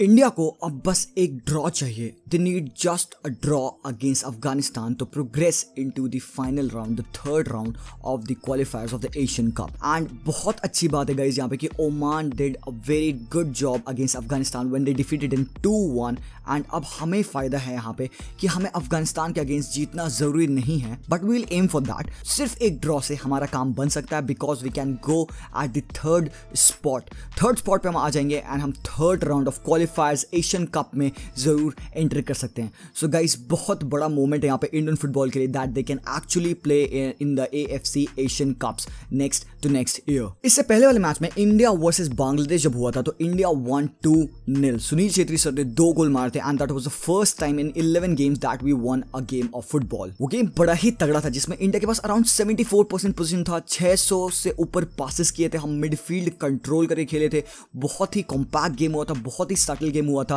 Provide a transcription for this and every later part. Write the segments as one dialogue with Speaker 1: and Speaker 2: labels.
Speaker 1: India को अब बस एक ड्रॉ चाहिए they need just a draw against Afghanistan to progress into the final round the third round of the qualifiers of the Asian Cup and बहुत अच्छी बात है गाइज यहाँ पे कि Oman did a very good job against Afghanistan when they defeated in two one and अब हमें फायदा है यहाँ पे कि हमें अफगानिस्तान के अगेंस्ट जीतना जरूरी नहीं है but we'll aim for that सिर्फ एक ड्रॉ से हमारा काम बन सकता है because we can go at the third spot third spot पे हम आ जाएंगे एंड हम third round of qualifiers Asian Cup में जरूर एंटर कर सकते हैं सो so गाइस बहुत बड़ा मोमेंट है यहाँ पे इंडियन फुटबॉल के लिए that they can actually play in the A F C Asian Cups next to next year इससे पहले वाले मैच में इंडिया वर्सेज बांग्लादेश जब हुआ था तो India won two nil Sunil Chhetri sir ने दो गोल मारे थे and that was the first time in eleven games that we won a game of football वो गेम बड़ा ही तगड़ा था जिसमें इंडिया के पास अराउंड 74 परसेंट पोजिशन था 600 से ऊपर पासिस किए थे हम मिडफील्ड कंट्रोल करके खेले थे बहुत ही कॉम्पैक्ट गेम हुआ था बहुत ही सटल गेम हुआ था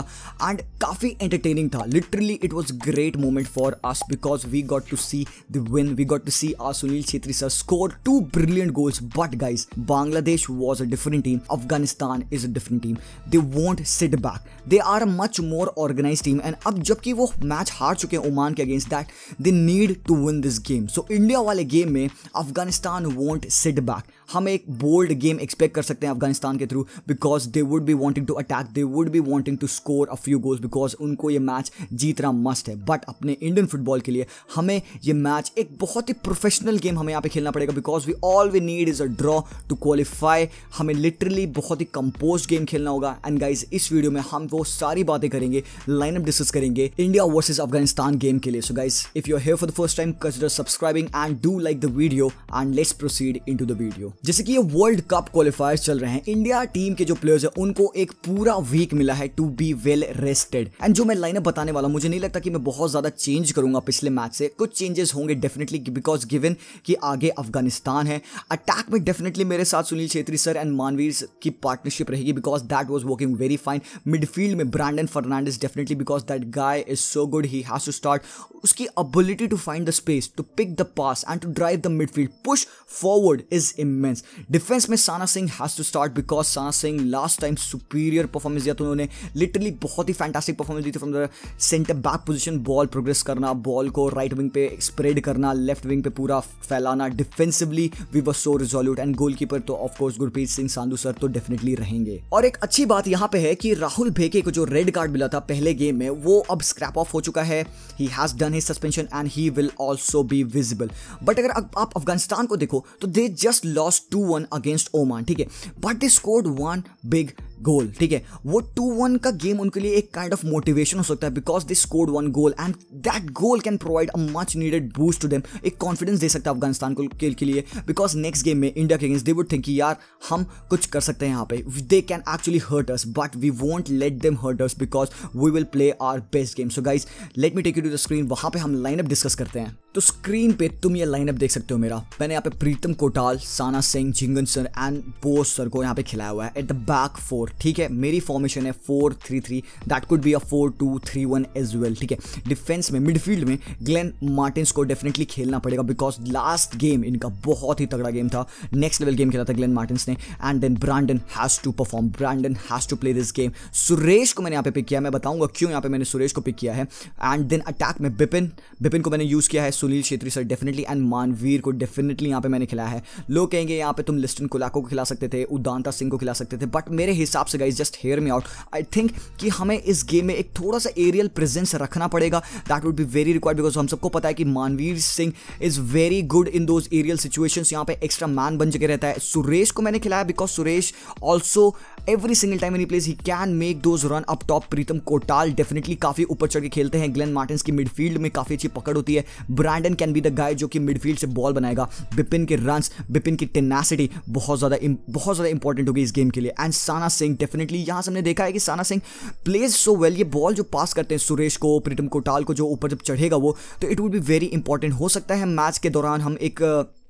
Speaker 1: एंड काफ़ी एंटरटेनिंग था literally it was great moment for us because we got to see the win we got to see our Sunil Chhetri sir score two brilliant goals but guys Bangladesh was a different team Afghanistan is a different team they won't sit back they are much more और organise team and अब जबकि वो match हार चुके हैं Oman के against that they need to win this game so India वाले game में अफगानिस्तान वॉन्ट सिट बैक हम एक बोल्ड गेम एक्सपेक्ट कर सकते हैं अफगानिस्तान के through because they would be wanting to attack they would be wanting to score a few goals because उनको ये मैच जीतना मस्ट है बट अपने इंडियन फुटबॉल के लिए हमें ये मैच एक बहुत ही प्रोफेशनल गेम हमें यहाँ पे खेलना पड़ेगा because we all we need is a draw to qualify हमें लिटरली बहुत ही कंपोज गेम खेलना होगा एंड गाइज इस वीडियो में हम वो सारी बातें करेंगे लाइनअप डिस्कस करेंगे इंडिया वर्सेज अफगानिस्तान गेम के लिए so guys if you here for the first time consider subscribing and do like the video and let's proceed into the video जैसे कि ये वर्ल्ड कप क्वालिफायर चल रहे हैं India team के जो प्लेयर्स हैं उनको एक पूरा वीक मिला है to be well rested and जो मैं लाइनअप बताने वाला मुझे नहीं लगता कि मैं बहुत ज़्यादा चेंज करूंगा पिछले मैच से कुछ चेंजेस होंगे डेफिनेटली बिकॉज गिवन कि आगे अफगानिस्तान है अटैक में डेफिनेटली मेरे साथ सुनील छेत्री सर एंड मानवीर की पार्टनरशिप रहेगी because that was working very fine midfield में Brandon Fernandes definitely because that guy is so good he has to start उसकी ability to find the space to pick the pass and to drive the midfield push forward is immense defence defence में Sana Singh has to start because Sana Singh last time superior performance दिया था उन्होंने literally बहुत ही fantastic performance दी थी from the centre back position ball progress करना ball को right wing पे स्प्रेड करना लेफ्ट विंग पे पूरा फैलाना defensively we were so resolute and goalkeeper तो ऑफकोर्स गुरप्रीत सिंह सांधु सर तो डेफिनेटली रहेंगे और एक अच्छी बात यहाँ पे है कि राहुल भेके को जो रेड कार्ड मिला था पहले गेम में वो अब स्क्रैप ऑफ हो चुका है he has done his suspension and he will also be visible but अगर आप अफगानिस्तान को देखो तो they just loss lost 2 1 against Oman. Okay? But they scored one big goal ठीक है वो टू वन का गेम उनके लिए एक काइंड ऑफ मोटिवेशन हो सकता है because this code one goal and that goal can provide a much needed boost to them एक कॉन्फिडेंस दे सकता है अफगानिस्तान को खेल के लिए बिकॉज नेक्स्ट गेम में इंडिया के अगेंस्ट दे वुड थिंक कि यार हम कुछ कर सकते हैं यहाँ पे they can actually hurt us but we won't let them hurt us because we will play our best game so guys let me take you to the screen वहाँ पर हम लाइनअप डिस्कस करते हैं तो स्क्रीन पे तुम ये lineup देख सकते हो मेरा मैंने यहाँ पे Pritam Kotal Sana Singh Jhingan sir and Bose sir को यहाँ पे खिलाया हुआ है एट द बैक फोर ठीक है मेरी फॉर्मेशन है four three three that could be a four two three one as well ठीक है डिफेंस में मिडफील्ड में ग्लेन मार्टिनस को डेफिनेटली खेलना पड़ेगा बिकॉज लास्ट गेम इनका बहुत ही तगड़ा गेम था नेक्स्ट लेवल गेम खेला था ग्लेन मार्टिनस ने and then Brandon has to perform Brandon has to play this game Suresh को मैंने यहाँ पे पिक किया मैं बताऊंगा क्यों यहाँ पे मैंने सुरेश को पिक किया है एंड देन अटैक में बिपिन बिपिन को मैंने यूज़ किया है Sunil Chhetri sir definitely and Manvir को डेफिनेटली यहाँ पे मैंने खिलाया है लोग कहेंगे यहाँ पे तुम लिस्टन कोलाको को खिला सकते थे उदांता सिंह को खिला सकते थे बट मेरे हिसाब हिसाब से guys just hear me out I think कि हमें इस गेम में एक थोड़ा सा एरियल प्रेजेंस रखना पड़ेगा that would be very required because हम सबको पता है कि Manvir Singh is very good in those aerial situation यहाँ पे एक्स्ट्रा मैन बन जगह रहता है सुरेश को मैंने खिलाया because Suresh also every single time any place he can make those run up top Pritam Kotal definitely काफ़ी ऊपर चढ़ के खेलते हैं ग्लेन मार्टिन्स की मिडफील्ड में काफ़ी अच्छी पकड़ होती है Brandon can be the guy जो कि मिडफील्ड से बॉल बनाएगा बिपिन के रन बिपिन की टेनासिटी बहुत ज़्यादा बहुत ज़्यादा इंपॉर्टेंट होगी इस गेम के लिए एंड साना सिंह सिंह डेफिनेटली यहाँ से हमने देखा है कि Sana Singh plays so well ये बॉल जो पास करते हैं सुरेश को प्रीतम कोटाल को जो ऊपर जब चढ़ेगा वो तो it would be very important हो सकता है मैच के दौरान हम एक uh,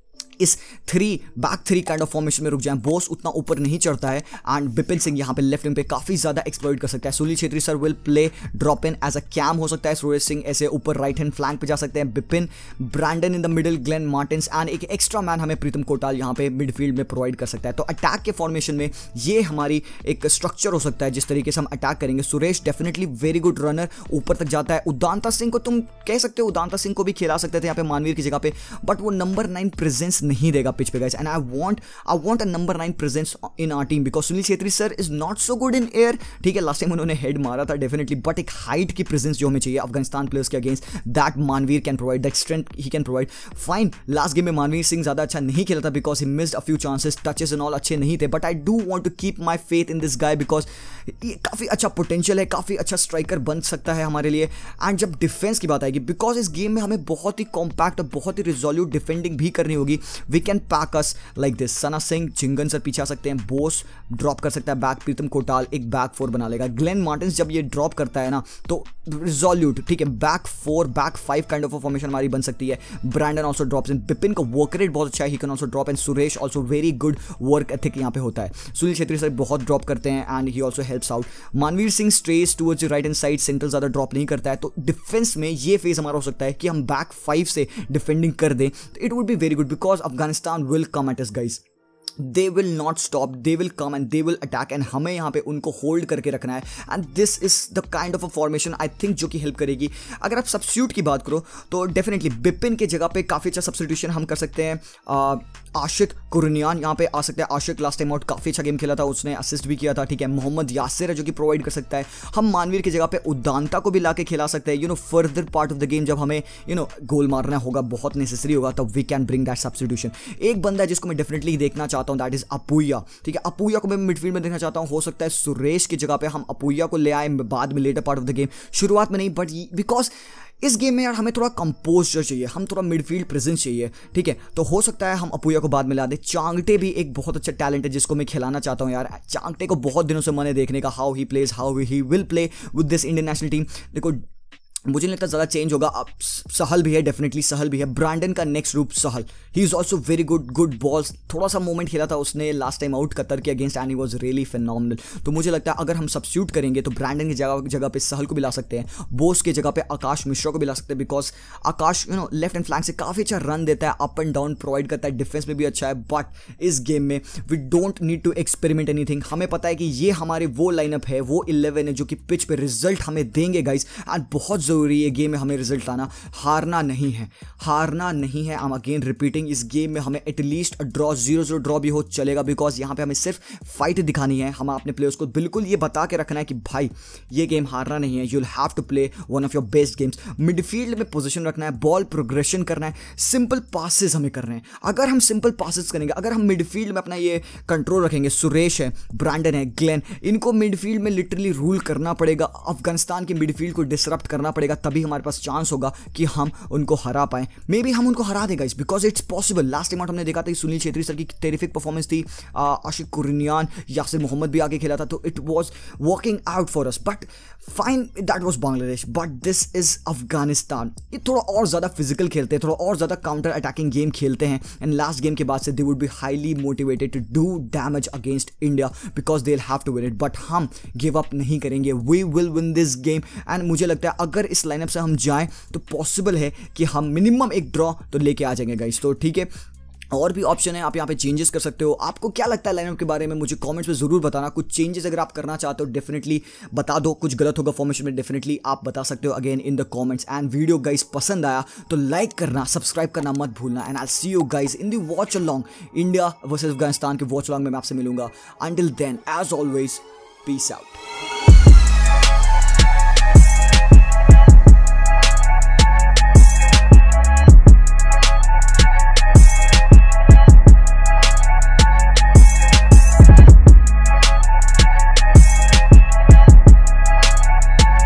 Speaker 1: इस three back three kind of formation में रुक जाए बोस उतना ऊपर नहीं चढ़ता है एंड बिपिन सिंह यहाँ पे लेफ्ट विंग पे काफी ज्यादा एक्सप्लोइट कर सकता है Sunil Chhetri sir will play drop in as a CAM हो सकता है सुरेश सिंह ऐसे ऊपर राइट हैंड फ्लैंक पे जा सकते हैं Bipin Brandon in the middle Glan Martin and एक एक्स्ट्रा मैन हमें प्रीतम कोटाल यहाँ पे मिडफील्ड में प्रोवाइड कर सकता है तो अटैक के फॉर्मेशन में ये हमारी एक स्ट्रक्चर हो सकता है जिस तरीके से हम अटैक करेंगे Suresh definitely very good runner ऊपर तक जाता है उदानता सिंह को तुम कह सकते हो उदानता सिंह को भी खेला सकते थे यहाँ पे मानवीर की जगह पे बट वो नंबर नाइन प्रेजेंस नहीं देगा पिच पे guys and I want I want a number nine presence in our team because Sunil Chhetri sir is not so good in air ठीक है लास्ट टाइम उन्होंने हेड मारा था डेफिनेटली बट एक हाइट की प्रेजेंस जो हमें चाहिए अफगानिस्तान प्लेयर्स के against that Manvir can provide that strength he can provide fine last game में मानवीर सिंह ज़्यादा अच्छा नहीं खेला था because he missed a few chances touches and all अच्छे नहीं थे but I do want to keep my faith in this guy because ये काफ़ी अच्छा पोटेंशियल है काफ़ी अच्छा स्ट्राइकर बन सकता है हमारे लिए एंड जब डिफेंस की बात आएगी बिकॉज इस गेम में हमें बहुत ही कॉम्पैक्ट और बहुत ही रिजोल्यूट डिफेंडिंग भी करनी होगी we can packs like this Sana Singh Jhingan sir पीछे आ सकते हैं बोस ड्रॉप कर सकता है बैक प्रीतम कोटाल एक बैक फोर बना लेगा ग्लेन मार्टिन्स जब ये ड्रॉप करता है ना तो रिजोल्यूट ठीक है back four back five kind of formation हमारी बन सकती है Brandon also drop in Bipin का वर्क रेट बहुत अच्छा है he can also drop and Suresh also very good work ethic यहाँ पे होता है सुनील छेत्री सर बहुत ड्रॉप करते हैं and he also helps out Manvir Singh stress towards right and side centre ज़्यादा ड्रॉप नहीं करता है तो डिफेंस में ये फेज हमारा हो सकता है कि हम बैक फाइव से डिफेंडिंग कर दें तो it would be very good because Afghanistan will come at us guys. They will not stop they will come and they will attack and हमें यहाँ पे उनको होल्ड करके रखना है and this is the kind of a formation I think जो कि help करेगी अगर आप सब्सिट्यूट की बात करो तो डेफिनेटली बिपिन के जगह पे काफ़ी अच्छा सब्सिट्यूशन हम कर सकते हैं आशिक कुरनियान यहाँ पे आ सकते हैं आशिक लास्ट टाइम आउट काफ़ी अच्छा गेम खेला था उसने असिस्ट भी किया था ठीक है मोहम्मद यासिर है जो कि प्रोवाइड कर सकता है हम मानवीर की जगह पे उदानता को भी ला के खिला सकते हैं you know further part of the game जब हमें यू नो गोल मारना होगा बहुत नेसेसरी होगा तब we can bring that substitution एक बंदा जिसको मैं डेफिनेटली देखना चाहता चाहता हूँ दैट इज़ अपूया ठीक है अपूया को मैं मिडफील्ड में देखना चाहता हूँ हो सकता है सुरेश की जगह पर हम अपूया को ले आए बाद में later part of the game शुरुआत में नहीं बट बिकॉज इस गेम में यार हमें थोड़ा कंपोजर चाहिए हम थोड़ा मिडफील्ड प्रेजेंस चाहिए ठीक है तो हो सकता है हम अपूया को बाद में ला दें चांगटे भी एक बहुत अच्छा टैलेंट है जिसको मैं खिलाना चाहता हूँ यार चांगटे को बहुत दिनों से मन देखने का how he plays how he will play with this Indian national team देखो मुझे नहीं लगता ज़्यादा चेंज होगा अब सहल भी है डेफिनेटली सहल भी है ब्रांडन का नेक्स्ट रूप Sahal he is also very good good balls थोड़ा सा मोमेंट खेला था उसने लास्ट टाइम आउट कतर के against and he was really phenomenal तो मुझे लगता है अगर हम सब्स्यूट करेंगे तो ब्रांडन की जगह जगह पर सहल को भी ला सकते हैं बोस की जगह पर आकाश मिश्रा को भी ला सकते हैं because Akash you know left and flank से काफ़ी अच्छा रन देता है अप एंड डाउन प्रोवाइड करता है डिफेंस में भी अच्छा है बट इस गेम में we don't need to experiment any हमें पता है कि ये हमारे वो लाइनअप है वो इलेवन है जो कि पिच पर रिजल्ट हमें देंगे गाइज एंड बहुत ज़रूरी है गेम में हमें रिजल्ट आना हारना नहीं है हारना नहीं है आम अगेन रिपीटिंग इस गेम में हमें at least draw zero zero draw भी हो चलेगा बिकॉज यहाँ पे हमें सिर्फ फाइट दिखानी है हम अपने प्लेयर्स को बिल्कुल ये बता के रखना है कि भाई ये गेम हारना नहीं है you will have to play one of your best games midfield में पोजिशन रखना है बॉल प्रोग्रेशन करना है सिंपल पासिस हमें करना है अगर हम सिंपल पासिस करेंगे अगर हम मिडफील्ड में अपना ये कंट्रोल रखेंगे सुरेश है ब्रांडन है ग्लैन इनको मिडफील्ड में लिटरली रूल करना पड़ेगा अफगानिस्तान के मिडफील्ड को डिसरप्ट करना पड़ेगा पड़ेगा तभी हमारे पास चांस होगा कि हम उनको हरा पाएं मे बी हम उनको हरा देगा इस because it's possible last time out हमने देखा था सुनील छेत्री सर की टेरिफिक परफॉर्मेंस थी आशिक कुरनियान यासिर मोहम्मद भी आगे खेला था तो it was working out for us but fine that was Bangladesh but this is Afghanistan ये थोड़ा और ज़्यादा फिजिकल खेलते हैं थोड़ा और ज़्यादा काउंटर अटैकिंग गेम खेलते हैं एंड लास्ट गेम के बाद से they would be highly motivated to do damage against India because they have to win it but हम गिव अप नहीं करेंगे we will win this game and मुझे लगता है अगर इस लाइनअप से हम जाएँ तो पॉसिबल है कि हम मिनिमम एक ड्रॉ तो लेके आ जाएंगे गाइस तो ठीक है और भी ऑप्शन है आप यहाँ पे चेंजेस कर सकते हो आपको क्या लगता है लाइनअप के बारे में मुझे कमेंट्स में ज़रूर बताना कुछ चेंजेस अगर आप करना चाहते हो डेफिनेटली बता दो कुछ गलत होगा फॉर्मेशन में डेफिनेटली आप बता सकते हो again in the comments and video guys पसंद आया तो लाइक करना सब्सक्राइब करना मत भूलना and I see you guys in the watch along India versus Afghanistan के वॉच अलॉन्ग में मैं आपसे मिलूंगा until then as always peace out